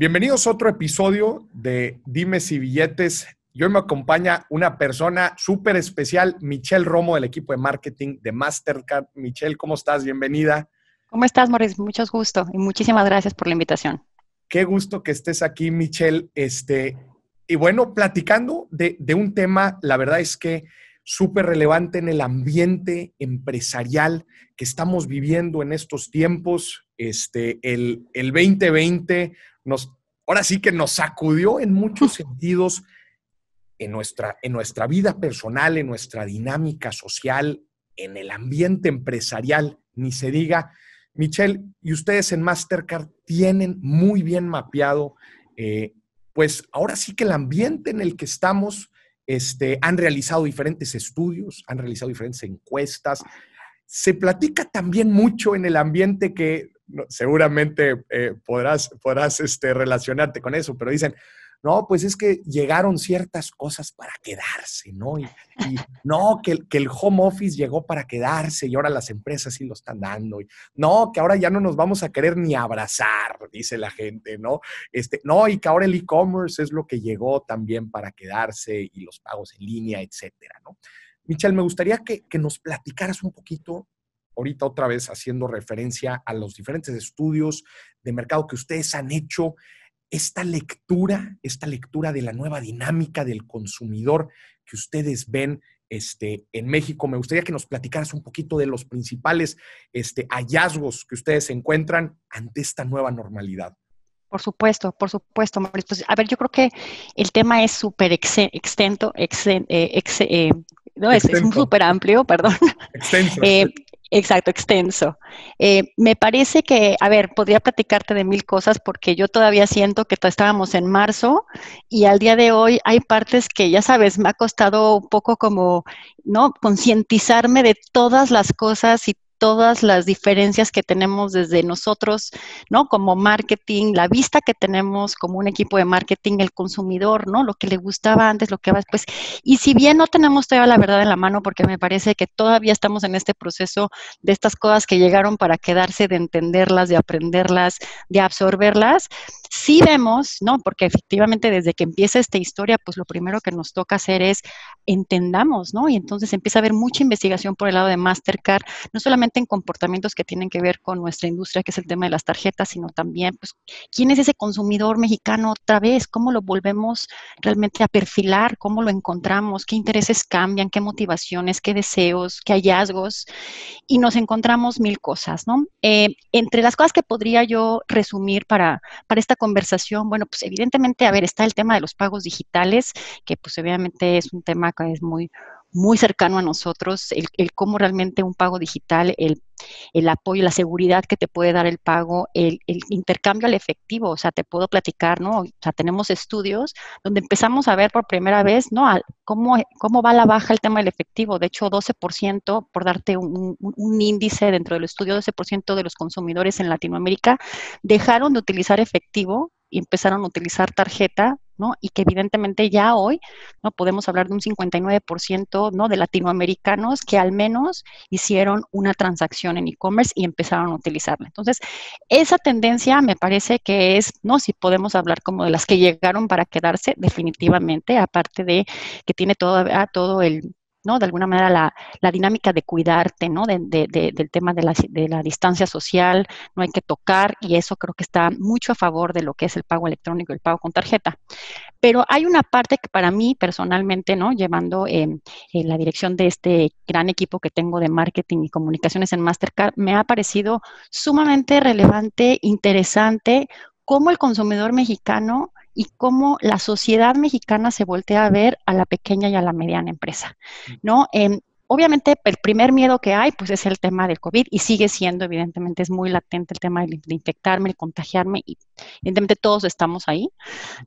Bienvenidos a otro episodio de Dime si billetes. Y hoy me acompaña una persona súper especial, Michelle Romo, del equipo de marketing de Mastercard. Michelle, ¿cómo estás? Bienvenida. ¿Cómo estás, Maurice? Muchos gusto y muchísimas gracias por la invitación. Qué gusto que estés aquí, Michelle. Este, y bueno, platicando de, un tema, la verdad es que súper relevante en el ambiente empresarial que estamos viviendo en estos tiempos. Este, el, el 2020 ahora sí que nos sacudió en muchos sentidos en nuestra, en nuestra vida personal, en nuestra dinámica social, en el ambiente empresarial, ni se diga. Michelle, y ustedes en Mastercard tienen muy bien mapeado, eh, pues ahora sí que el ambiente en el que estamos, este, han realizado diferentes estudios, han realizado diferentes encuestas. Se platica también mucho en el ambiente que seguramente eh, podrás, podrás este, relacionarte con eso, pero dicen, no, pues es que llegaron ciertas cosas para quedarse, ¿no? Y, no, que, que, el home office llegó para quedarse y ahora las empresas sí lo están dando. no, que ahora ya no nos vamos a querer ni abrazar, dice la gente, ¿no? Este, no, y que ahora el e-commerce es lo que llegó también para quedarse y los pagos en línea, etcétera, ¿no? Michelle, me gustaría que, que nos platicaras un poquito ahorita otra vez haciendo referencia a los diferentes estudios de mercado que ustedes han hecho, esta lectura, esta lectura de la nueva dinámica del consumidor que ustedes ven este, en México. Me gustaría que nos platicaras un poquito de los principales este, hallazgos que ustedes encuentran ante esta nueva normalidad. Por supuesto, por supuesto, Mauricio. Pues, a ver, yo creo que el tema es súper extenso, eh, eh, no, es súper amplio, perdón. Extenso. Eh, Exacto, extenso. Eh, me parece que, a ver, podría platicarte de mil cosas porque yo todavía siento que estábamos en marzo y al día de hoy hay partes que, ya sabes, me ha costado un poco como, ¿no? Concientizarme de todas las cosas y todas las diferencias que tenemos desde nosotros, ¿no? Como marketing, la vista que tenemos como un equipo de marketing, el consumidor, ¿no? Lo que le gustaba antes, lo que va después. Y si bien no tenemos todavía la verdad en la mano, porque me parece que todavía estamos en este proceso de estas cosas que llegaron para quedarse, de entenderlas, de aprenderlas, de absorberlas, sí vemos, ¿no? Porque efectivamente desde que empieza esta historia, pues lo primero que nos toca hacer es entendamos, ¿no? Y entonces empieza a haber mucha investigación por el lado de Mastercard, no solamente en comportamientos que tienen que ver con nuestra industria, que es el tema de las tarjetas, sino también, pues, ¿quién es ese consumidor mexicano otra vez? ¿Cómo lo volvemos realmente a perfilar? ¿Cómo lo encontramos? ¿Qué intereses cambian? ¿Qué motivaciones? ¿Qué deseos? ¿Qué hallazgos? Y nos encontramos mil cosas, ¿no? Eh, entre las cosas que podría yo resumir para, para esta conversación, bueno, pues evidentemente, a ver, está el tema de los pagos digitales, que pues obviamente es un tema que es muy muy cercano a nosotros, el, cómo realmente un pago digital, el, apoyo, la seguridad que te puede dar el pago, el, intercambio al efectivo, o sea, te puedo platicar, ¿no? O sea, tenemos estudios donde empezamos a ver por primera vez, ¿no? cómo, cómo va la baja el tema del efectivo. De hecho, 12%, por darte un, un, un índice dentro del estudio, 12% de los consumidores en Latinoamérica dejaron de utilizar efectivo y empezaron a utilizar tarjeta y que evidentemente ya hoy, ¿no? Podemos hablar de un 59%, ¿no? De latinoamericanos que al menos hicieron una transacción en e-commerce y empezaron a utilizarla. Entonces, esa tendencia me parece que es, ¿no? Si podemos hablar como de las que llegaron para quedarse definitivamente, aparte de que tiene todo, todo el ¿no? De alguna manera la, dinámica de cuidarte, ¿no? del tema de la, distancia social, no hay que tocar y eso creo que está mucho a favor de lo que es el pago electrónico el pago con tarjeta. Pero hay una parte que para mí personalmente, ¿no? Llevando em, eh, la dirección de este gran equipo que tengo de marketing y comunicaciones en Mastercard, me ha parecido sumamente relevante, interesante, cómo el consumidor mexicano y cómo la sociedad mexicana se voltea a ver a la pequeña y a la mediana empresa, ¿no? Em, obviamente el primer miedo que hay pues es el tema del COVID y sigue siendo evidentemente es muy latente el tema de, infectarme, el contagiarme y evidentemente todos estamos ahí,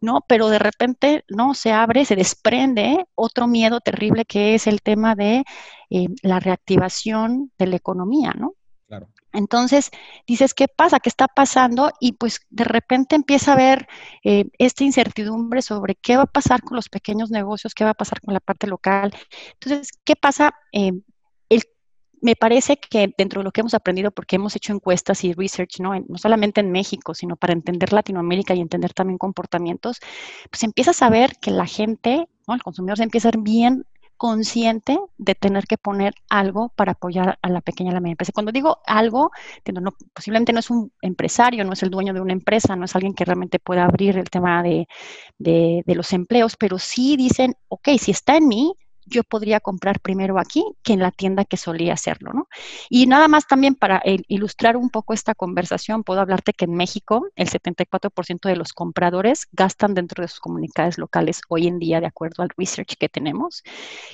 ¿no? Pero de repente, ¿no? Se abre, se desprende otro miedo terrible que es el tema de em, la reactivación de la economía, ¿no? Entonces dices, ¿qué pasa? ¿Qué está pasando? Y pues de repente empieza a haber eh, esta incertidumbre sobre qué va a pasar con los pequeños negocios, qué va a pasar con la parte local. Entonces, ¿qué pasa? Eh, me parece que dentro de lo que hemos aprendido, porque hemos hecho encuestas y research, ¿no? no solamente en México, sino para entender Latinoamérica y entender también comportamientos, pues empiezas a ver que la gente, el consumidor se empieza a ver bien consciente de tener que poner algo para apoyar a la pequeña y la media empresa. Cuando digo algo, que no, posiblemente no es un empresario, no es el dueño de una empresa, no es alguien que realmente pueda abrir el tema de, de los empleos, pero sí dicen, ok, si está en mí, yo podría comprar primero aquí que en la tienda que solía hacerlo, ¿no? Y nada más también para eh, ilustrar un poco esta conversación, puedo hablarte que en México el 74% de los compradores gastan dentro de sus comunidades locales hoy en día, de acuerdo al research que tenemos,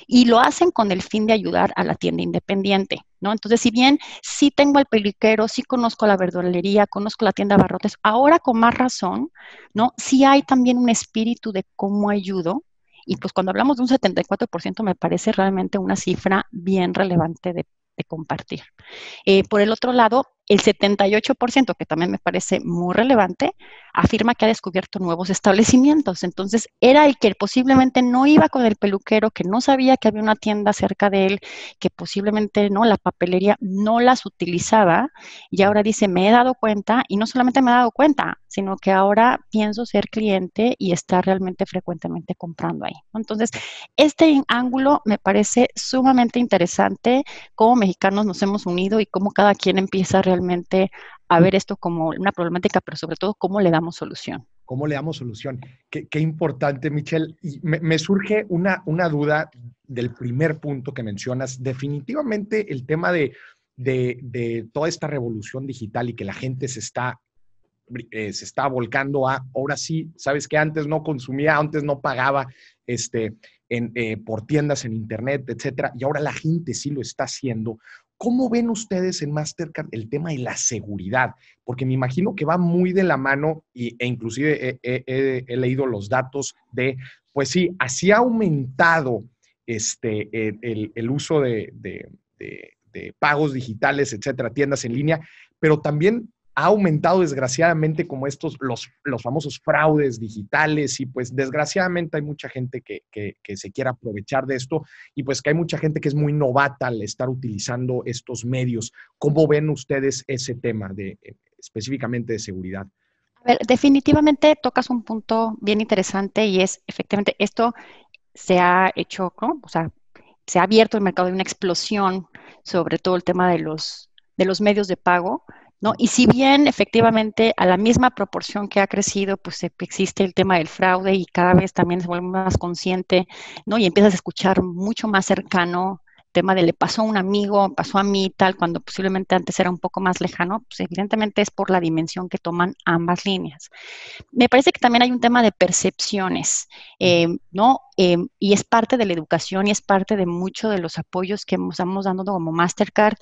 y lo hacen con el fin de ayudar a la tienda independiente. ¿No? Entonces, si bien sí tengo el peliquero, sí conozco la verdulería, conozco la tienda de barrotes, ahora con más razón, ¿no? Sí hay también un espíritu de cómo ayudo y pues cuando hablamos de un 74% me parece realmente una cifra bien relevante de, compartir. Eh, por el otro lado, el 78%, que también me parece muy relevante, afirma que ha descubierto nuevos establecimientos. Entonces, era el que posiblemente no iba con el peluquero, que no sabía que había una tienda cerca de él, que posiblemente no, la papelería no las utilizaba. Y ahora dice, me he dado cuenta, y no solamente me he dado cuenta, sino que ahora pienso ser cliente y estar realmente frecuentemente comprando ahí. Entonces, este ángulo me parece sumamente interesante, cómo mexicanos nos hemos unido y cómo cada quien empieza a a ver mm. esto como una problemática, pero sobre todo cómo le damos solución. ¿Cómo le damos solución? Qué, importante, Michelle. Y me, surge una, una duda del primer punto que mencionas. Definitivamente el tema de, toda esta revolución digital y que la gente se está eh, se está volcando a, ahora sí, sabes que antes no consumía, antes no pagaba este, en, eh, por tiendas en internet, etcétera, y ahora la gente sí lo está haciendo. ¿Cómo ven ustedes en Mastercard el tema de la seguridad? Porque me imagino que va muy de la mano e inclusive he, leído los datos de, pues sí, así ha aumentado este, e, el, uso de, de, pagos digitales, etcétera, tiendas en línea, pero también ha aumentado desgraciadamente como estos, los, los famosos fraudes digitales y pues desgraciadamente hay mucha gente que, que, se quiere aprovechar de esto y pues que hay mucha gente que es muy novata al estar utilizando estos medios. ¿Cómo ven ustedes ese tema de, eh, específicamente de seguridad? A ver, definitivamente tocas un punto bien interesante y es efectivamente esto se ha hecho, o sea, se ha abierto el mercado de una explosión sobre todo el tema de los, de los medios de pago, ¿no? Y si bien efectivamente a la misma proporción que ha crecido, pues e, existe el tema del fraude y cada vez también se vuelve más consciente, ¿no? Y empiezas a escuchar mucho más cercano tema de le pasó a un amigo, pasó a mí, tal, cuando posiblemente antes era un poco más lejano, pues evidentemente es por la dimensión que toman ambas líneas. Me parece que también hay un tema de percepciones, eh, ¿no? Em, y es parte de la educación y es parte de muchos de los apoyos que estamos dando como Mastercard,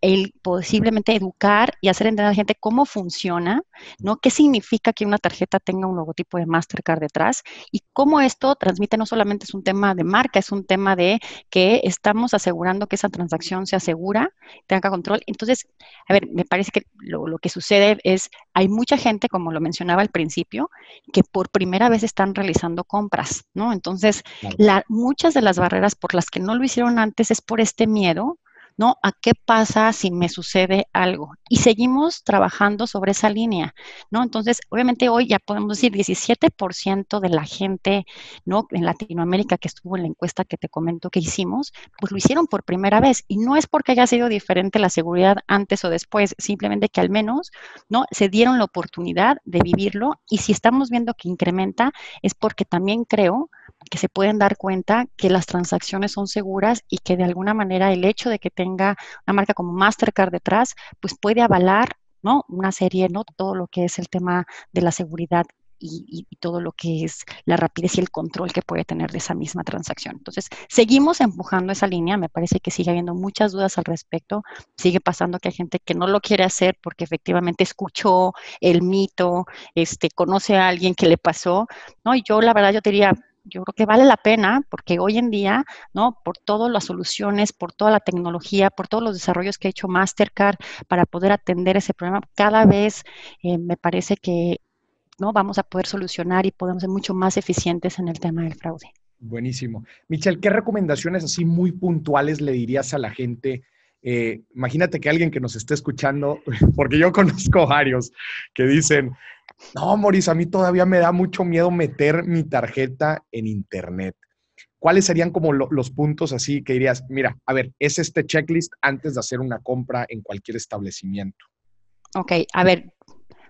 el posiblemente educar y hacer entender a la gente cómo funciona, ¿no? ¿Qué significa que una tarjeta tenga un logotipo de Mastercard detrás? Y cómo esto transmite no solamente es un tema de marca, es un tema de que estamos asegurando que esa transacción se asegura tenga control. Entonces, a ver, me parece que lo, lo que sucede es, hay mucha gente, como lo mencionaba al principio, que por primera vez están realizando compras, ¿no? Entonces, muchas de las barreras por las que no lo hicieron antes es por este miedo, ¿no? ¿A qué pasa si me sucede algo? Y seguimos trabajando sobre esa línea, ¿no? Entonces, obviamente hoy ya podemos decir 17% de la gente, ¿no? En Latinoamérica que estuvo en la encuesta que te comento que hicimos, pues lo hicieron por primera vez. Y no es porque haya sido diferente la seguridad antes o después, simplemente que al menos, ¿no? Se dieron la oportunidad de vivirlo y si estamos viendo que incrementa, es porque también creo que se pueden dar cuenta que las transacciones son seguras y que de alguna manera el hecho de que tenga una marca como Mastercard detrás, pues puede avalar ¿no? una serie, ¿no? todo lo que es el tema de la seguridad y, todo lo que es la rapidez y el control que puede tener de esa misma transacción. Entonces, seguimos empujando esa línea, me parece que sigue habiendo muchas dudas al respecto, sigue pasando que hay gente que no lo quiere hacer porque efectivamente escuchó el mito, este, conoce a alguien que le pasó, ¿no? Y yo la verdad yo diría, yo creo que vale la pena porque hoy en día, ¿no? Por todas las soluciones, por toda la tecnología, por todos los desarrollos que ha hecho Mastercard para poder atender ese problema, cada vez eh, me parece que, ¿no? Vamos a poder solucionar y podemos ser mucho más eficientes en el tema del fraude. Buenísimo. Michelle, ¿qué recomendaciones así muy puntuales le dirías a la gente? Eh, imagínate que alguien que nos esté escuchando, porque yo conozco varios que dicen, no, Moris, a mí todavía me da mucho miedo meter mi tarjeta en Internet. ¿Cuáles serían como los puntos así que dirías, mira, a ver, es este checklist antes de hacer una compra en cualquier establecimiento? Ok, a ver,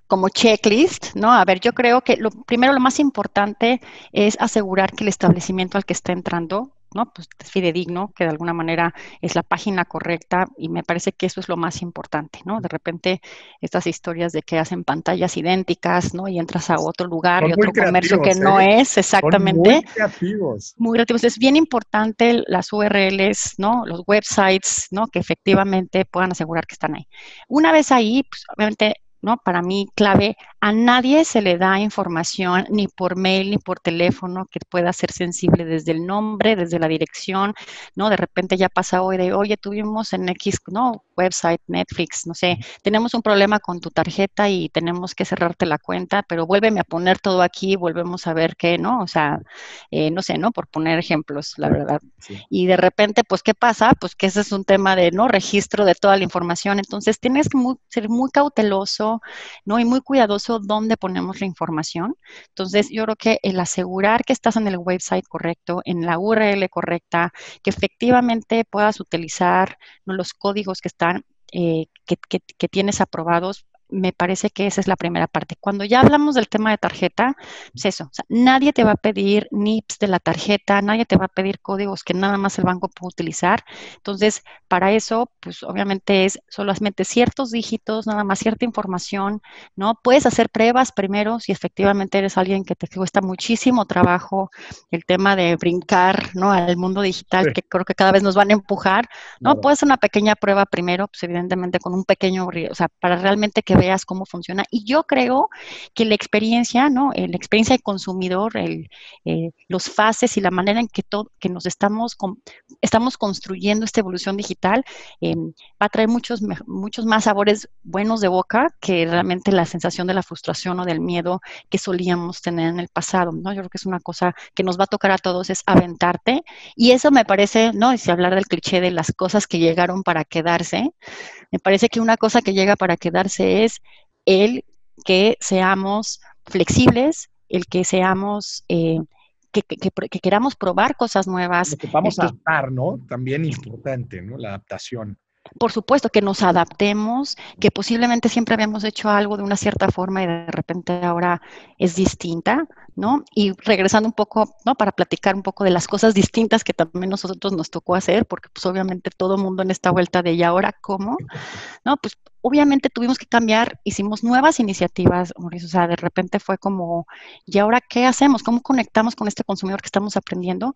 como checklist, ¿no? A ver, yo creo que lo primero, lo más importante es asegurar que el establecimiento al que está entrando ¿no? Pues fidedigno, que de alguna manera es la página correcta y me parece que eso es lo más importante, ¿no? De repente estas historias de que hacen pantallas idénticas, ¿no? Y entras a otro lugar y otro comercio que no ¿eh? es exactamente. muy creativos. Muy creativos. Es bien importante las URLs, ¿no? Los websites, ¿no? Que efectivamente puedan asegurar que están ahí. Una vez ahí, pues obviamente ¿no? Para mí, clave, a nadie se le da información ni por mail ni por teléfono que pueda ser sensible desde el nombre, desde la dirección, ¿no? De repente ya pasa hoy de, oye, tuvimos en X, no, website, Netflix, no sé, tenemos un problema con tu tarjeta y tenemos que cerrarte la cuenta, pero vuélveme a poner todo aquí, volvemos a ver qué, ¿no? O sea, eh, no sé, ¿no? Por poner ejemplos, la verdad. Y de repente, pues, ¿qué pasa? Pues que ese es un tema de, ¿no? Registro de toda la información. Entonces, tienes que ser muy cauteloso, ¿no? Y muy cuidadoso dónde ponemos la información. Entonces, yo creo que el asegurar que estás en el website correcto, en la URL correcta, que efectivamente puedas utilizar los códigos que están eh, que, que, tienes aprobados me parece que esa es la primera parte. Cuando ya hablamos del tema de tarjeta, es pues eso. nadie te va a pedir NIPS de la tarjeta, nadie te va a pedir códigos que nada más el banco puede utilizar. Entonces, para eso, pues obviamente es solamente ciertos dígitos, nada más cierta información, ¿no? Puedes hacer pruebas primero si efectivamente eres alguien que te cuesta muchísimo trabajo el tema de brincar, ¿no? Al mundo digital, que creo que cada vez nos van a empujar, ¿no? Puedes hacer una pequeña prueba primero, pues evidentemente con un pequeño, o sea, para realmente que veas cómo funciona. Y yo creo que la experiencia, ¿no? Eh, la experiencia de consumidor, el, eh, los fases y la manera en que, que nos estamos, estamos construyendo esta evolución digital eh, va a traer muchos, muchos más sabores buenos de boca que realmente la sensación de la frustración o del miedo que solíamos tener en el pasado, ¿no? Yo creo que es una cosa que nos va a tocar a todos, es aventarte. Y eso me parece, ¿no? Y si hablar del cliché de las cosas que llegaron para quedarse, me parece que una cosa que llega para quedarse es el que seamos flexibles, el que seamos, eh, que, queramos probar cosas nuevas. vamos a adaptar, ¿no? También importante, ¿no? La adaptación. Por supuesto, que nos adaptemos, que posiblemente siempre habíamos hecho algo de una cierta forma y de repente ahora es distinta, ¿no? Y regresando un poco, ¿no? Para platicar un poco de las cosas distintas que también nosotros nos tocó hacer, porque pues obviamente todo el mundo en esta vuelta de ¿y ahora cómo? ¿No? Pues obviamente tuvimos que cambiar, hicimos nuevas iniciativas, o sea, de repente fue como, ¿y ahora qué hacemos? ¿Cómo conectamos con este consumidor que estamos aprendiendo?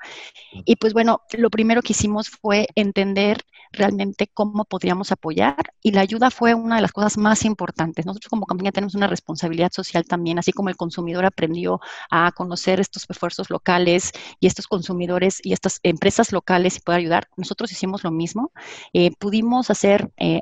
Y pues bueno, lo primero que hicimos fue entender realmente cómo podríamos apoyar y la ayuda fue una de las cosas más importantes. Nosotros como compañía tenemos una responsabilidad social también, así como el consumidor aprendió a conocer estos esfuerzos locales y estos consumidores y estas empresas locales y poder ayudar, nosotros hicimos lo mismo. Eh, pudimos hacer eh,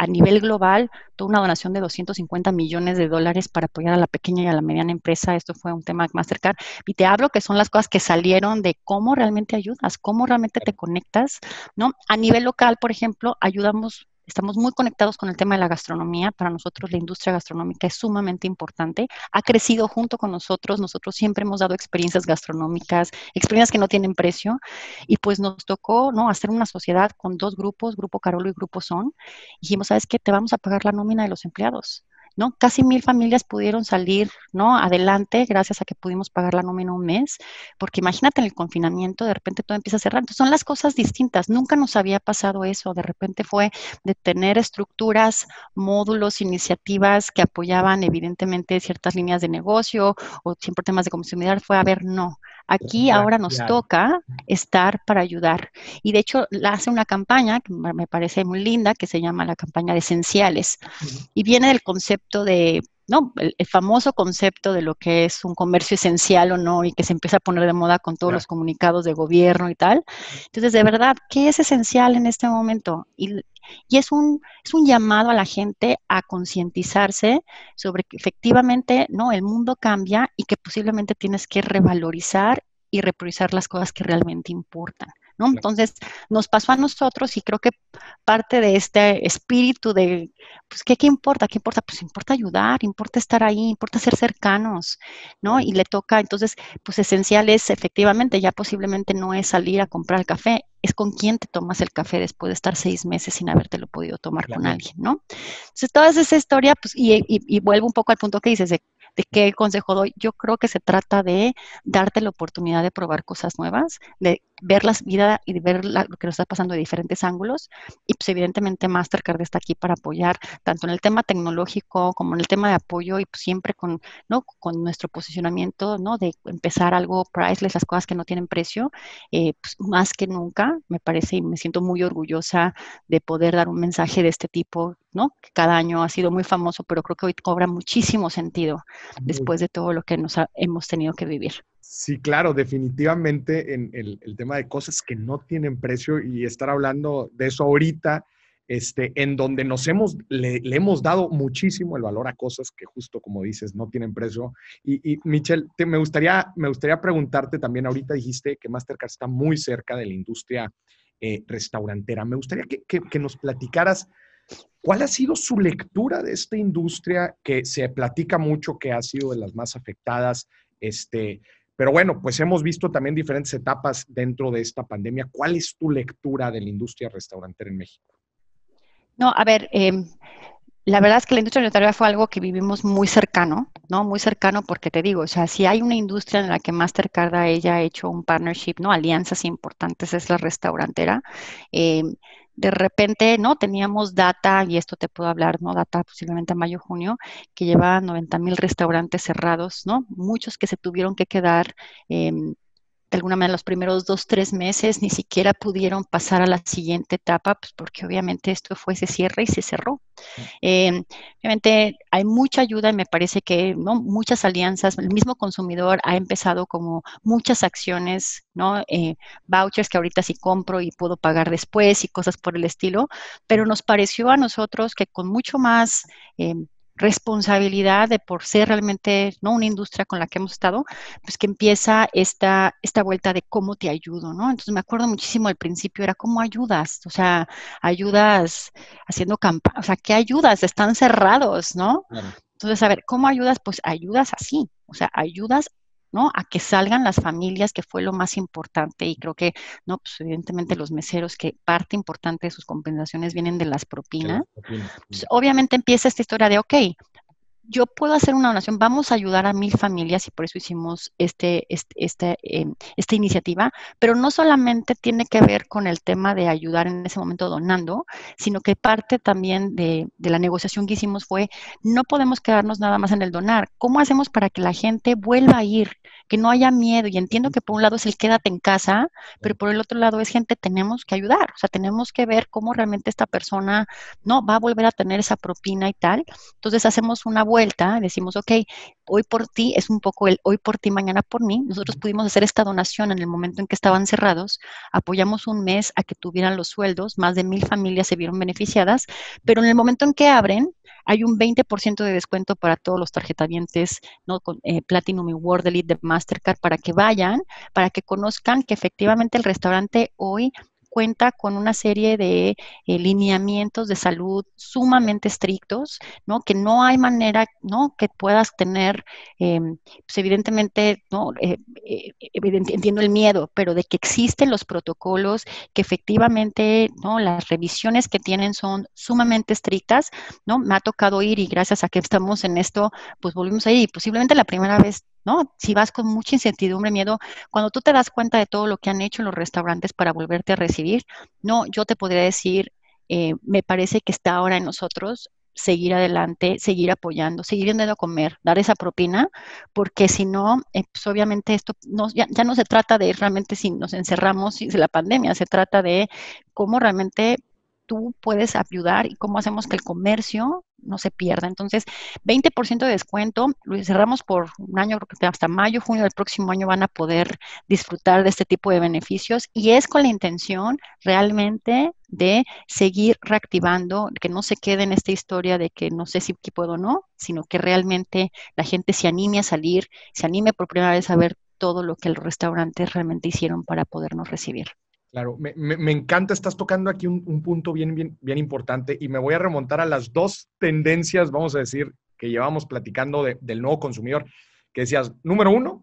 a nivel global tuvo una donación de 250 millones de dólares para apoyar a la pequeña y a la mediana empresa. Esto fue un tema más cercano. Y te hablo que son las cosas que salieron de cómo realmente ayudas, cómo realmente te conectas, ¿no? A nivel local, por ejemplo, ayudamos Estamos muy conectados con el tema de la gastronomía. Para nosotros la industria gastronómica es sumamente importante. Ha crecido junto con nosotros. Nosotros siempre hemos dado experiencias gastronómicas, experiencias que no tienen precio. Y pues nos tocó ¿no? hacer una sociedad con dos grupos, Grupo Carolo y Grupo Son. dijimos, ¿sabes qué? Te vamos a pagar la nómina de los empleados ¿no? Casi mil familias pudieron salir, ¿no? Adelante gracias a que pudimos pagar la nómina un mes, porque imagínate en el confinamiento, de repente todo empieza a cerrar. Entonces son las cosas distintas, nunca nos había pasado eso, de repente fue de tener estructuras, módulos, iniciativas que apoyaban evidentemente ciertas líneas de negocio o siempre temas de consumidor, fue a ver, no, Aquí ahora nos toca estar para ayudar. Y de hecho hace una campaña que me parece muy linda, que se llama la campaña de esenciales. Y viene del concepto de, ¿no? El, famoso concepto de lo que es un comercio esencial o no, y que se empieza a poner de moda con todos los comunicados de gobierno y tal. Entonces, de verdad, ¿qué es esencial en este momento? Y y es un, es un llamado a la gente a concientizarse sobre que efectivamente, ¿no? El mundo cambia y que posiblemente tienes que revalorizar y repriorizar las cosas que realmente importan. Entonces, nos pasó a nosotros y creo que parte de este espíritu de, pues, ¿qué, importa? ¿Qué importa? Pues importa ayudar, importa estar ahí, importa ser cercanos, ¿no? Y le toca, entonces, pues esencial es efectivamente, ya posiblemente no es salir a comprar el café, es con quién te tomas el café después de estar seis meses sin habértelo podido tomar con alguien, ¿no? Entonces, toda esa historia, pues, y, vuelvo un poco al punto que dices de de qué consejo doy. Yo creo que se trata de darte la oportunidad de probar cosas nuevas, de ver la vida y ver lo que nos está pasando de diferentes ángulos. Y pues evidentemente Mastercard está aquí para apoyar tanto en el tema tecnológico como en el tema de apoyo y pues, siempre con, con nuestro posicionamiento ¿no? de empezar algo priceless, las cosas que no tienen precio, eh, pues, más que nunca me parece y me siento muy orgullosa de poder dar un mensaje de este tipo ¿no? Que cada año ha sido muy famoso, pero creo que hoy cobra muchísimo sentido después de todo lo que nos hemos tenido que vivir. Sí, claro, definitivamente en el, tema de cosas que no tienen precio y estar hablando de eso ahorita, este, en donde nos hemos, le, hemos dado muchísimo el valor a cosas que justo como dices, no tienen precio. Y, Michelle, me, gustaría, me gustaría preguntarte también, ahorita dijiste que Mastercard está muy cerca de la industria eh, restaurantera. Me gustaría que, que nos platicaras ¿Cuál ha sido su lectura de esta industria que se platica mucho que ha sido de las más afectadas? Este, pero bueno, pues hemos visto también diferentes etapas dentro de esta pandemia. ¿Cuál es tu lectura de la industria restaurantera en México? No, a ver, em, la verdad es que la industria restaurantera fue algo que vivimos muy cercano, ¿no? Muy cercano porque te digo, o sea, si hay una industria en la que Mastercard ha hecho un partnership, ¿no? Alianzas importantes es la restaurantera. Em, de repente, ¿no? Teníamos data, y esto te puedo hablar, ¿no? Data posiblemente a mayo, junio, que llevaban 90 mil restaurantes cerrados, ¿no? Muchos que se tuvieron que quedar eh, de alguna manera los primeros dos, tres meses ni siquiera pudieron pasar a la siguiente etapa, pues porque obviamente esto fue, se cierra y se cerró. Em, obviamente hay mucha ayuda y me parece que ¿no? muchas alianzas, el mismo consumidor ha empezado como muchas acciones, ¿no? Eh, vouchers que ahorita sí compro y puedo pagar después y cosas por el estilo, pero nos pareció a nosotros que con mucho más... Em, responsabilidad de por ser realmente ¿no? una industria con la que hemos estado, pues que empieza esta, esta vuelta de cómo te ayudo, ¿no? Entonces me acuerdo muchísimo al principio, era cómo ayudas, o sea, ayudas haciendo campaña, o sea, ¿qué ayudas? Están cerrados, ¿no? Entonces, a ver, ¿cómo ayudas? Pues ayudas así, o sea, ayudas ¿no? A que salgan las familias, que fue lo más importante. Y creo que, no, pues evidentemente los meseros, que parte importante de sus compensaciones vienen de las propinas. Pues, obviamente empieza esta historia de, ok, yo puedo hacer una donación, vamos a ayudar a mil familias y por eso hicimos este, este, este em, esta iniciativa, pero no solamente tiene que ver con el tema de ayudar en ese momento donando, sino que parte también de, la negociación que hicimos fue, no podemos quedarnos nada más en el donar, ¿cómo hacemos para que la gente vuelva a ir? que no haya miedo. Y entiendo que por un lado es el quédate en casa, pero por el otro lado es gente, tenemos que ayudar, o sea, tenemos que ver cómo realmente esta persona no va a volver a tener esa propina y tal. Entonces hacemos una vuelta decimos, ok, hoy por ti es un poco el hoy por ti, mañana por mí. Nosotros pudimos hacer esta donación en el momento en que estaban cerrados, apoyamos un mes a que tuvieran los sueldos, más de mil familias se vieron beneficiadas, pero en el momento en que abren, hay un 20% de descuento para todos los tarjetavientes ¿no? Con, eh, Platinum y World Elite de Mastercard para que vayan, para que conozcan que efectivamente el restaurante hoy cuenta con una serie de eh, lineamientos de salud sumamente estrictos, ¿no? Que no hay manera, ¿no? Que puedas tener, em, pues evidentemente, ¿no? Eh, eh, entiendo el miedo, pero de que existen los protocolos, que efectivamente, ¿no? Las revisiones que tienen son sumamente estrictas, ¿no? Me ha tocado ir y gracias a que estamos en esto, pues volvimos ahí y posiblemente la primera vez ¿no? Si vas con mucha incertidumbre, miedo, cuando tú te das cuenta de todo lo que han hecho los restaurantes para volverte a recibir, no, yo te podría decir, eh, me parece que está ahora en nosotros seguir adelante, seguir apoyando, seguir yendo a comer, dar esa propina, porque si no, eh, pues obviamente esto ya, no se trata de realmente si nos encerramos de la pandemia, se trata de cómo realmente tú puedes ayudar y cómo hacemos que el comercio no se pierda. Entonces, 20% de descuento, lo cerramos por un año, hasta mayo, junio del próximo año van a poder disfrutar de este tipo de beneficios y es con la intención realmente de seguir reactivando, que no se quede en esta historia de que no sé si puedo o no, sino que realmente la gente se anime a salir, se anime por primera vez a ver todo lo que los restaurantes realmente hicieron para podernos recibir. Claro, me, encanta, estás tocando aquí un, punto bien, bien, bien, importante y me voy a remontar a las dos tendencias, vamos a decir, que llevamos platicando del nuevo consumidor, que decías, número uno,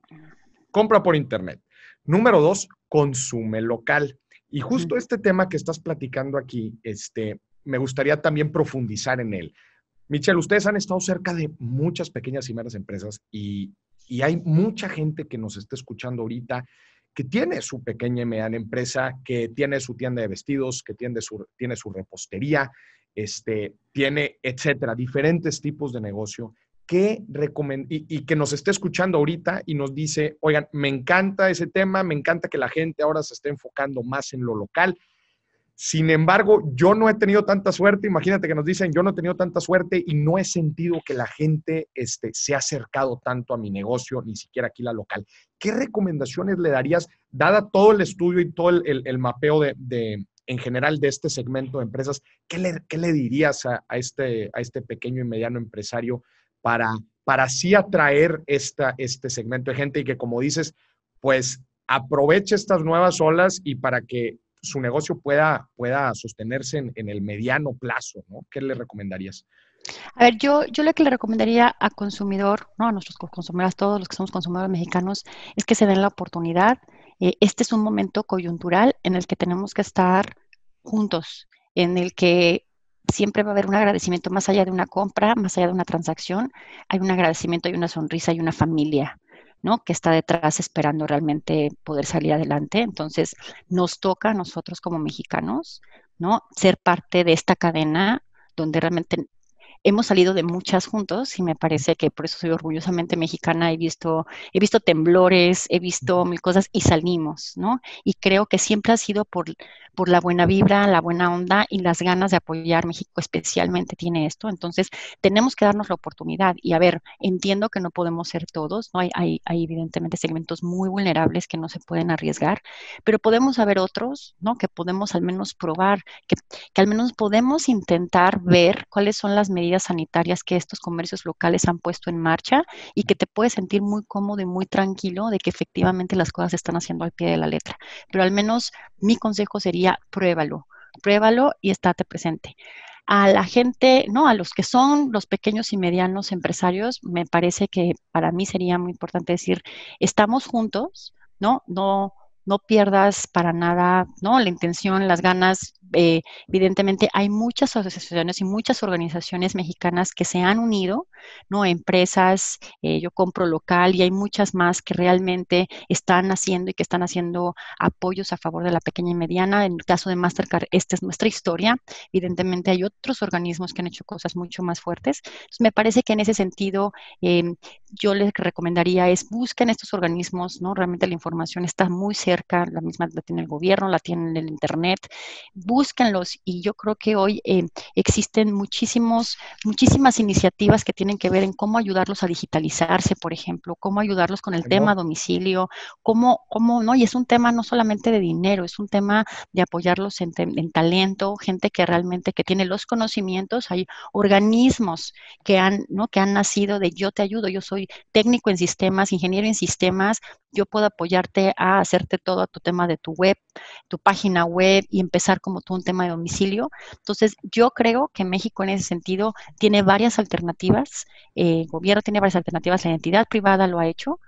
compra por internet. Número dos, consume local. Y justo este tema que estás platicando aquí, este, me gustaría también profundizar en él. Michelle, ustedes han estado cerca de muchas pequeñas y medianas empresas y, y hay mucha gente que nos está escuchando ahorita que tiene su pequeña y mediana empresa, que tiene su tienda de vestidos, que tiene su, tiene su repostería, este, tiene, etcétera, diferentes tipos de negocio. Que y, y que nos esté escuchando ahorita y nos dice, oigan, me encanta ese tema, me encanta que la gente ahora se esté enfocando más en lo local, sin embargo, yo no he tenido tanta suerte. Imagínate que nos dicen, yo no he tenido tanta suerte y no he sentido que la gente este, se ha acercado tanto a mi negocio, ni siquiera aquí la local. ¿Qué recomendaciones le darías, dada todo el estudio y todo el, el, mapeo de, de, en general de este segmento de empresas, qué le, le dirías a, este, a este pequeño y mediano empresario para, para así atraer esta, este segmento de gente y que, como dices, pues aproveche estas nuevas olas y para que su negocio pueda, pueda sostenerse en, el mediano plazo, ¿no? ¿Qué le recomendarías? A ver, yo, yo lo que le recomendaría a consumidor, ¿no? a nuestros consumidores, todos los que somos consumidores mexicanos, es que se den la oportunidad. Eh, este es un momento coyuntural en el que tenemos que estar juntos, en el que siempre va a haber un agradecimiento más allá de una compra, más allá de una transacción, hay un agradecimiento, hay una sonrisa, hay una familia. ¿no? Que está detrás esperando realmente poder salir adelante. Entonces, nos toca a nosotros como mexicanos, ¿no? Ser parte de esta cadena donde realmente hemos salido de muchas juntos y me parece que por eso soy orgullosamente mexicana. He visto, he visto temblores, he visto mil cosas y salimos, ¿no? Y creo que siempre ha sido por, por la buena vibra, la buena onda y las ganas de apoyar. México especialmente tiene esto. Entonces, tenemos que darnos la oportunidad. Y a ver, entiendo que no podemos ser todos, ¿no? Hay, hay, evidentemente segmentos muy vulnerables que no se pueden arriesgar, pero podemos haber otros, ¿no? Que podemos al menos probar, que, que al menos podemos intentar ver cuáles son las medidas sanitarias que estos comercios locales han puesto en marcha y que te puedes sentir muy cómodo y muy tranquilo de que efectivamente las cosas se están haciendo al pie de la letra. Pero al menos mi consejo sería pruébalo, pruébalo y estate presente a la gente, no, a los que son los pequeños y medianos empresarios, me parece que para mí sería muy importante decir, estamos juntos, ¿no? No no pierdas para nada, ¿no? La intención, las ganas. Eh, evidentemente hay muchas asociaciones y muchas organizaciones mexicanas que se han unido, ¿no? Empresas, eh, yo compro local y hay muchas más que realmente están haciendo y que están haciendo apoyos a favor de la pequeña y mediana. En el caso de Mastercard, esta es nuestra historia. Evidentemente hay otros organismos que han hecho cosas mucho más fuertes. me parece que en ese sentido em, yo les recomendaría es busquen estos organismos, ¿no? Realmente la información está muy cerca, la misma la tiene el gobierno, la tiene el Internet búsquenlos. Y yo creo que hoy eh, existen muchísimos, muchísimas iniciativas que tienen que ver en cómo ayudarlos a digitalizarse, por ejemplo, cómo ayudarlos con el tema domicilio, cómo, cómo, ¿no? Y es un tema no solamente de dinero, es un tema de apoyarlos en, talento, gente que realmente que tiene los conocimientos, hay organismos que han, ¿no? que han nacido de yo te ayudo, yo soy técnico en sistemas, ingeniero en sistemas, yo puedo apoyarte a hacerte todo a tu tema de tu web, tu página web y empezar como un tema de domicilio. Entonces, yo creo que México en ese sentido tiene varias alternativas, eh, el gobierno tiene varias alternativas, la entidad privada lo ha hecho.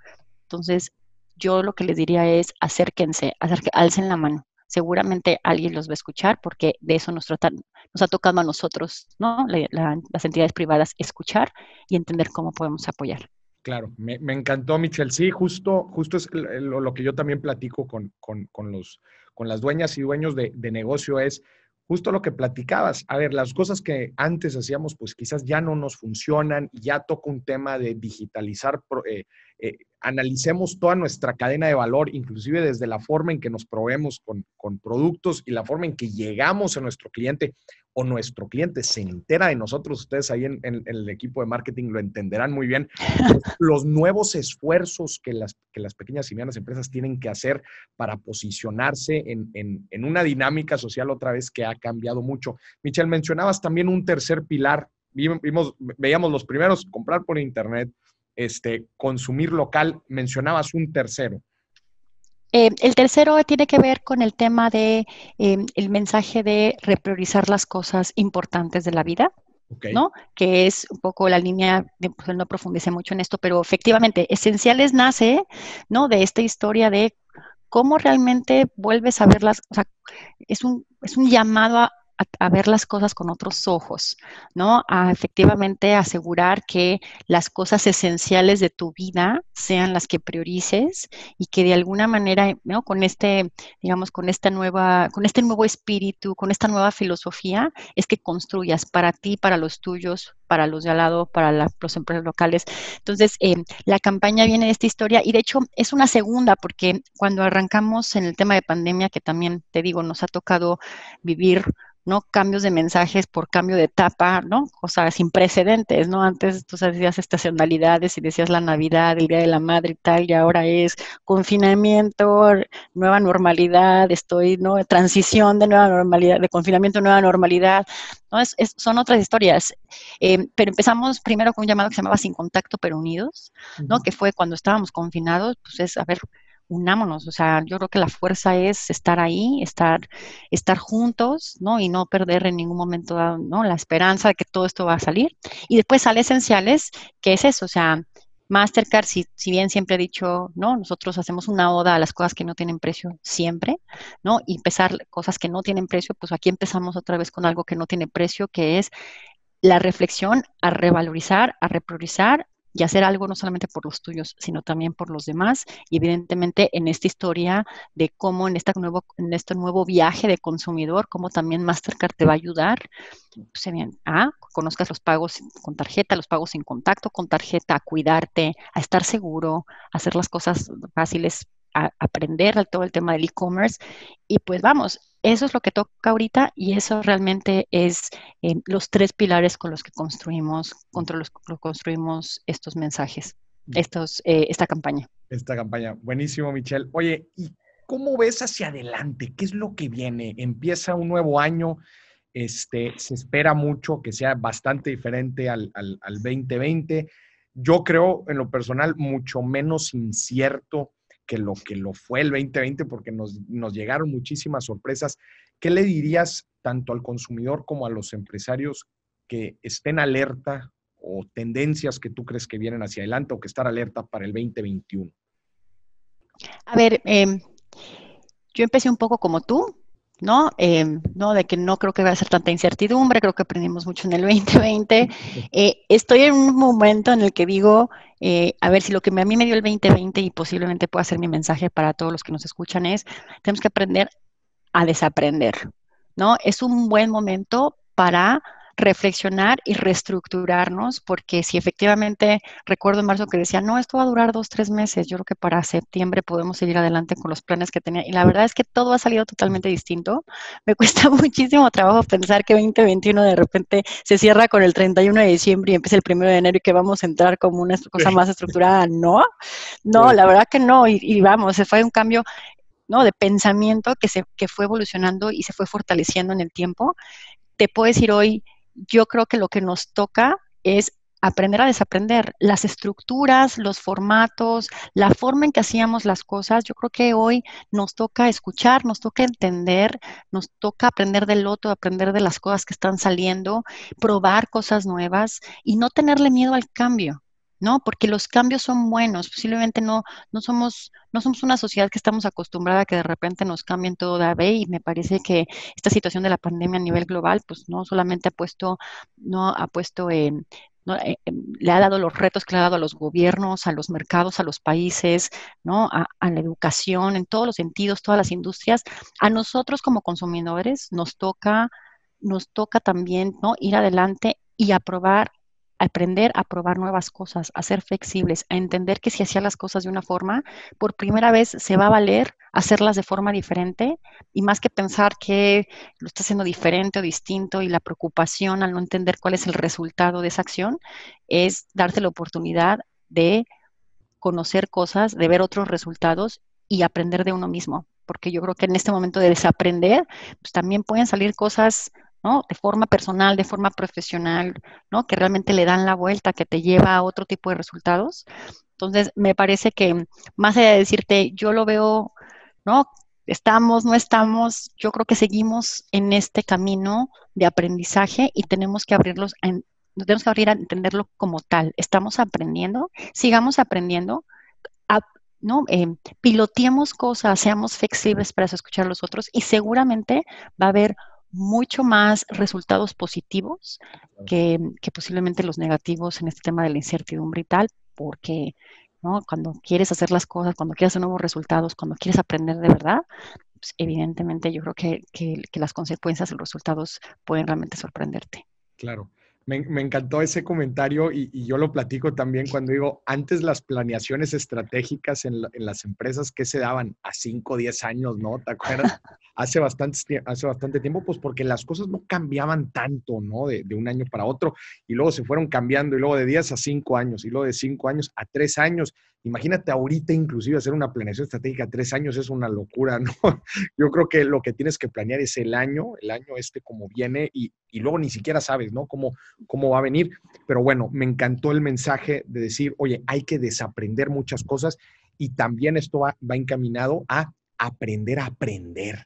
Entonces, yo lo que les diría es acérquense, que alcen la mano. Seguramente alguien los va a escuchar porque de eso nos, nos ha tocado a nosotros, ¿no? las entidades privadas, escuchar y entender cómo podemos apoyar. Claro, me, encantó, Michelle. Sí, justo, justo es lo, lo que yo también platico con, con, con los con las dueñas y dueños de, negocio es justo lo que platicabas. A ver, las cosas que antes hacíamos, pues quizás ya no nos funcionan, ya toca un tema de digitalizar eh, eh, analicemos toda nuestra cadena de valor, inclusive desde la forma en que nos proveemos con, productos y la forma en que llegamos a nuestro cliente o nuestro cliente se entera de nosotros. Ustedes ahí en, el equipo de marketing lo entenderán muy bien. Los nuevos esfuerzos que las, que las pequeñas y medianas empresas tienen que hacer para posicionarse en, una dinámica social otra vez que ha cambiado mucho. Michelle, mencionabas también un tercer pilar. Vimos, veíamos los primeros, comprar por internet, este, consumir local, mencionabas un tercero. Eh, el tercero tiene que ver con el tema de em, el mensaje de repriorizar las cosas importantes de la vida. ¿no? Que es un poco la línea, pues, no profundice mucho en esto, pero efectivamente, Esenciales nace, ¿no? De esta historia de cómo realmente vuelves a verlas, o sea, es un, es un llamado a, a, ver las cosas con otros ojos, ¿no? A efectivamente asegurar que las cosas esenciales de tu vida sean las que priorices y que de alguna manera, ¿no? Con este, digamos, con esta nueva, con este nuevo espíritu, con esta nueva filosofía, es que construyas para ti, para los tuyos, para los de al lado, para los empresas locales. Entonces, eh, la campaña viene de esta historia y de hecho es una segunda porque cuando arrancamos en el tema de pandemia, que también te digo, nos ha tocado vivir ¿no? Cambios de mensajes por cambio de etapa, ¿no? sea, sin precedentes, ¿no? Antes tú decías estacionalidades y decías la Navidad, el Día de la Madre y tal, y ahora es confinamiento, nueva normalidad, estoy, ¿no? Transición de nueva normalidad, de confinamiento a nueva normalidad, ¿no? Es, son otras historias. Eh, pero empezamos primero con un llamado que se llamaba Sin Contacto pero Unidos, ¿no? Que fue cuando estábamos confinados, pues es, a ver, unámonos, o sea, yo creo que la fuerza es estar ahí, estar, estar juntos, ¿no? Y no perder en ningún momento ¿no? La esperanza de que todo esto va a salir. Y después sale esenciales, que es eso, o sea, Mastercard, si, bien siempre ha dicho, ¿no? Nosotros hacemos una oda a las cosas que no tienen precio siempre, ¿no? Y empezar cosas que no tienen precio, pues aquí empezamos otra vez con algo que no tiene precio, que es la reflexión a revalorizar, a repriorizar, y hacer algo no solamente por los tuyos, sino también por los demás. Y evidentemente en esta historia de cómo en, esta nuevo, en este nuevo viaje de consumidor, cómo también Mastercard te va a ayudar, pues bien, a conozcas los pagos con tarjeta, los pagos sin contacto con tarjeta, a cuidarte, a estar seguro, a hacer las cosas fáciles a aprender todo el tema del e-commerce y pues vamos, eso es lo que toca ahorita y eso realmente es eh, los tres pilares con los que construimos, contra los que construimos estos mensajes, mm. estos, eh, esta campaña. Esta campaña. Buenísimo, Michelle. Oye, ¿y cómo ves hacia adelante? ¿Qué es lo que viene? Empieza un nuevo año. Este, se espera mucho que sea bastante diferente al, al 2020. Yo creo, en lo personal, mucho menos incierto que lo que lo fue el 2020, porque nos, nos llegaron muchísimas sorpresas. ¿Qué le dirías tanto al consumidor como a los empresarios que estén alerta o tendencias que tú crees que vienen hacia adelante o que estar alerta para el 2021? A ver, em, yo empecé un poco como tú, ¿no? Em, ¿no? De que no creo que va a ser tanta incertidumbre, creo que aprendimos mucho en el 2020. Eh, estoy en un momento en el que digo, eh, a ver si lo que a mí me dio el 2020 y posiblemente pueda ser mi mensaje para todos los que nos escuchan es, tenemos que aprender a desaprender, ¿no? Es un buen momento para reflexionar y reestructurarnos, porque si efectivamente, recuerdo en marzo que decía, no, esto va a durar dos, tres meses, yo creo que para septiembre podemos seguir adelante con los planes que tenía. Y la verdad es que todo ha salido totalmente distinto. Me cuesta muchísimo trabajo pensar que 2021 de repente se cierra con el 31 de diciembre y empieza el 1 de enero y que vamos a entrar como una cosa más estructurada. No, no, la verdad que no. Y, vamos, se fue un cambio ¿no? de pensamiento que, se, que fue evolucionando y se fue fortaleciendo en el tiempo. Te puedo decir hoy yo creo que lo que nos toca es aprender a desaprender las estructuras, los formatos, la forma en que hacíamos las cosas. Yo creo que hoy nos toca escuchar, nos toca entender, nos toca aprender del otro, aprender de las cosas que están saliendo, probar cosas nuevas y no tenerle miedo al cambio. ¿no? Porque los cambios son buenos, posiblemente no, no, somos, no somos una sociedad que estamos acostumbrada a que de repente nos cambien todo de vez y me parece que esta situación de la pandemia a nivel global, pues no solamente ha puesto, no ha puesto eh, em, le ha dado los retos que le ha dado a los gobiernos, a los mercados, a los países, ¿no? A, a, la educación, en todos los sentidos, todas las industrias. A nosotros como consumidores nos toca, nos toca también ¿no? ir adelante y aprobar aprender a probar nuevas cosas, a ser flexibles, a entender que si hacía las cosas de una forma, por primera vez se va a valer hacerlas de forma diferente y más que pensar que lo está haciendo diferente o distinto y la preocupación al no entender cuál es el resultado de esa acción, es darte la oportunidad de conocer cosas, de ver otros resultados y aprender de uno mismo porque yo creo que en este momento de desaprender, pues también pueden salir cosas de forma personal, de forma profesional, ¿no? Que realmente le dan la vuelta, que te lleva a otro tipo de resultados. Entonces, me parece que más allá de decirte, yo lo veo, ¿no? Estamos, no estamos, yo creo que seguimos en este camino de aprendizaje y tenemos que abrirlos, a, tenemos que abrir a entenderlo como tal. Estamos aprendiendo, sigamos aprendiendo, ¿no? Eh, cosas, seamos flexibles para escuchar a los otros y seguramente va a haber mucho más resultados positivos que, posiblemente los negativos en este tema de la incertidumbre y tal, porque cuando quieres hacer las cosas, cuando quieres hacer nuevos resultados, cuando quieres aprender de verdad, pues, evidentemente yo creo que, que las consecuencias, los resultados pueden realmente sorprenderte. Claro. Me, encantó ese comentario y, yo lo platico también cuando digo, antes las planeaciones estratégicas en, las empresas que se daban a 5, 10 años, ¿no? ¿Te acuerdas? hace, bastante, hace bastante tiempo, pues porque las cosas no cambiaban tanto, ¿no? De, de, un año para otro y luego se fueron cambiando y luego de 10 a 5 años y luego de 5 años a 3 años Imagínate ahorita inclusive hacer una planeación estratégica tres años es una locura, ¿no? Yo creo que lo que tienes que planear es el año, el año este como viene y, luego ni siquiera sabes, ¿no? Cómo, cómo va a venir. Pero bueno, me encantó el mensaje de decir, oye, hay que desaprender muchas cosas y también esto va, va encaminado a aprender a aprender.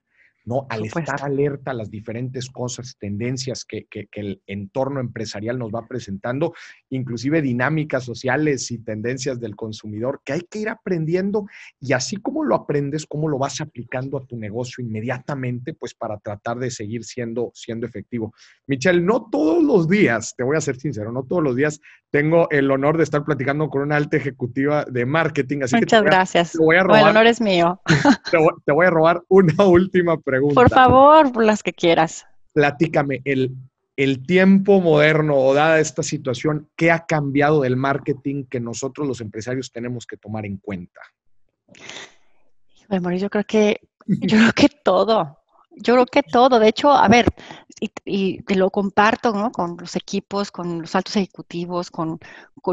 Al estar alerta a las diferentes cosas, tendencias que, el entorno empresarial nos va presentando, inclusive dinámicas sociales y tendencias del consumidor, que hay que ir aprendiendo y así como lo aprendes, cómo lo vas aplicando a tu negocio inmediatamente, pues para tratar de seguir siendo, siendo efectivo. Michelle, no todos los días, te voy a ser sincero, no todos los días tengo el honor de estar platicando con una alta ejecutiva de marketing, así Muchas gracias. el honor es mío. te voy a robar una última pregunta por favor, las que quieras. Platícame, el, tiempo moderno o dada esta situación, ¿qué ha cambiado del marketing que nosotros los empresarios tenemos que tomar en cuenta? Bueno, yo creo que, yo creo que todo. Yo creo que todo. De hecho, a ver, y, te lo comparto con los equipos, con los altos ejecutivos, con,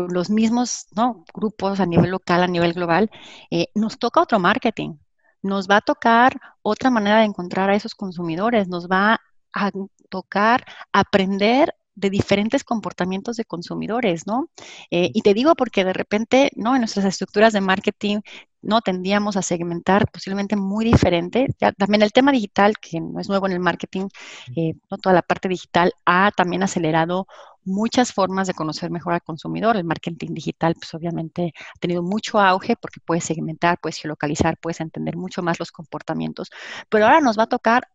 los mismos grupos a nivel local, a nivel global. Eh, nos toca otro marketing nos va a tocar otra manera de encontrar a esos consumidores, nos va a tocar aprender de diferentes comportamientos de consumidores, ¿no? Eh, y te digo porque de repente, ¿no? En nuestras estructuras de marketing no tendíamos a segmentar posiblemente muy diferente. también el tema digital, que no es nuevo en el marketing, eh, no toda la parte digital ha también acelerado muchas formas de conocer mejor al consumidor. El marketing digital, pues obviamente ha tenido mucho auge porque puedes segmentar, puedes geolocalizar, puedes entender mucho más los comportamientos, pero ahora nos va a tocar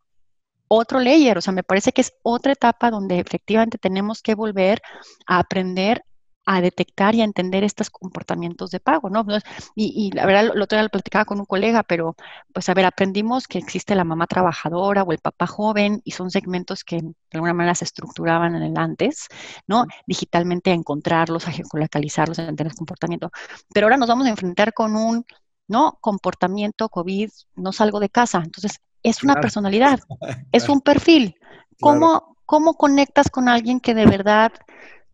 otro layer, o sea, me parece que es otra etapa donde efectivamente tenemos que volver a aprender a detectar y a entender estos comportamientos de pago, ¿no? Pues, y, la verdad, lo otro día lo platicaba con un colega, pero pues a ver, aprendimos que existe la mamá trabajadora o el papá joven y son segmentos que de alguna manera se estructuraban en el antes, ¿no? Digitalmente a encontrarlos, a geolocalizarlos, a entender el comportamiento. Pero ahora nos vamos a enfrentar con un, ¿no? Comportamiento COVID, no salgo de casa. Entonces, es una personalidad, es un perfil. ¿Cómo, ¿Cómo conectas con alguien que de verdad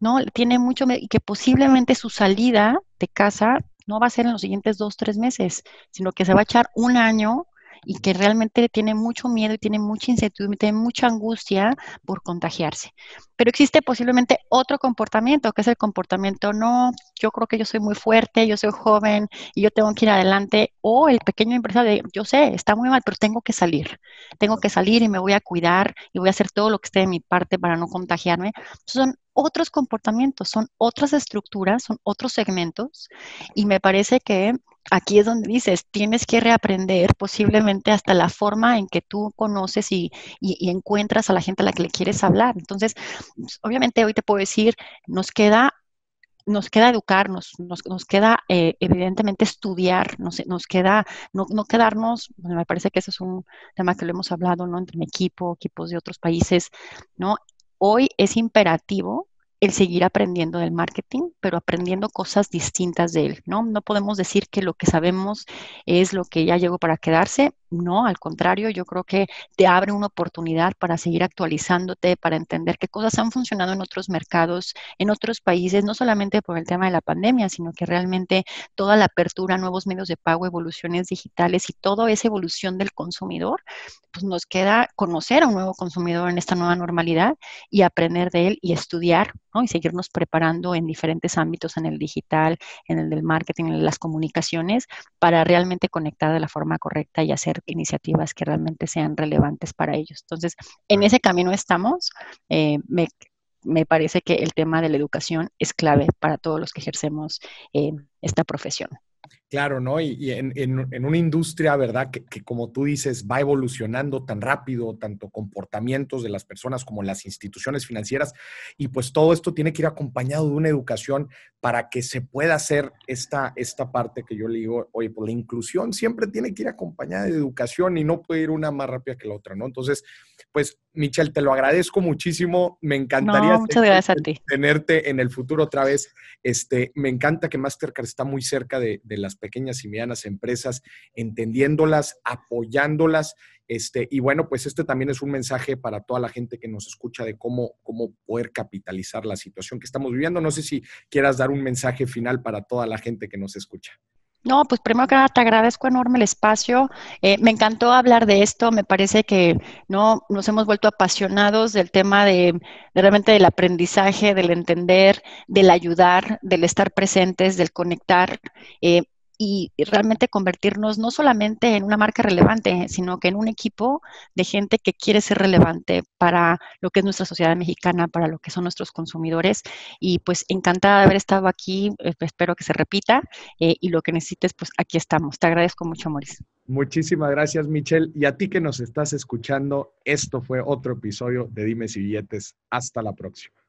¿no? Tiene mucho y que posiblemente su salida de casa no va a ser en los siguientes dos, tres meses, sino que se va a echar un año y que realmente tiene mucho miedo y tiene mucha incertidumbre, tiene mucha angustia por contagiarse. Pero existe posiblemente otro comportamiento, que es el comportamiento, no, yo creo que yo soy muy fuerte, yo soy joven y yo tengo que ir adelante, o el pequeño empresario de, yo sé, está muy mal, pero tengo que salir, tengo que salir y me voy a cuidar y voy a hacer todo lo que esté de mi parte para no contagiarme. son otros comportamientos, son otras estructuras, son otros segmentos y me parece que aquí es donde dices, tienes que reaprender posiblemente hasta la forma en que tú conoces y, encuentras a la gente a la que le quieres hablar. Entonces, pues, obviamente hoy te puedo decir, nos queda... Nos queda educarnos, nos, queda eh, evidentemente estudiar, nos, nos queda no, no quedarnos, me parece que ese es un tema que lo hemos hablado, ¿no? Entre mi equipo, equipos de otros países, ¿no? Hoy es imperativo el seguir aprendiendo del marketing, pero aprendiendo cosas distintas de él, ¿no? No podemos decir que lo que sabemos es lo que ya llegó para quedarse no, al contrario, yo creo que te abre una oportunidad para seguir actualizándote, para entender qué cosas han funcionado en otros mercados, en otros países, no solamente por el tema de la pandemia, sino que realmente toda la apertura, nuevos medios de pago, evoluciones digitales y toda esa evolución del consumidor, pues nos queda conocer a un nuevo consumidor en esta nueva normalidad y aprender de él y estudiar, ¿no? Y seguirnos preparando en diferentes ámbitos, en el digital, en el del marketing, en las comunicaciones, para realmente conectar de la forma correcta y hacer iniciativas que realmente sean relevantes para ellos. Entonces, en ese camino estamos. Eh, me, parece que el tema de la educación es clave para todos los que ejercemos eh, esta profesión. Claro, ¿no? Y, en, una industria, ¿verdad? que, como tú dices, va evolucionando tan rápido, tanto comportamientos de las personas como las instituciones financieras, y pues todo esto tiene que ir acompañado de una educación para que se pueda hacer esta, esta parte que yo le digo, oye, pues la inclusión siempre tiene que ir acompañada de educación y no puede ir una más rápida que la otra, ¿no? Entonces, pues, Michelle, te lo agradezco muchísimo, me encantaría tenerte, en el futuro otra vez. Este, me encanta que Mastercard está muy cerca de, de las pequeñas y medianas empresas, entendiéndolas, apoyándolas este, y bueno, pues este también es un mensaje para toda la gente que nos escucha de cómo, cómo poder capitalizar la situación que estamos viviendo. No sé si quieras dar un mensaje final para toda la gente que nos escucha. No, pues primero que nada te agradezco enorme el espacio. Eh, me encantó hablar de esto. Me parece que no nos hemos vuelto apasionados del tema de, realmente del aprendizaje, del entender, del ayudar, del estar presentes, del conectar. Eh, y realmente convertirnos no solamente en una marca relevante, sino que en un equipo de gente que quiere ser relevante para lo que es nuestra sociedad mexicana, para lo que son nuestros consumidores. Y pues encantada de haber estado aquí, eh, espero que se repita eh, y lo que necesites, pues aquí estamos. Te agradezco mucho, Maurice. Muchísimas gracias, Michelle. Y a ti que nos estás escuchando, esto fue otro episodio de Dime y Billetes. Hasta la próxima.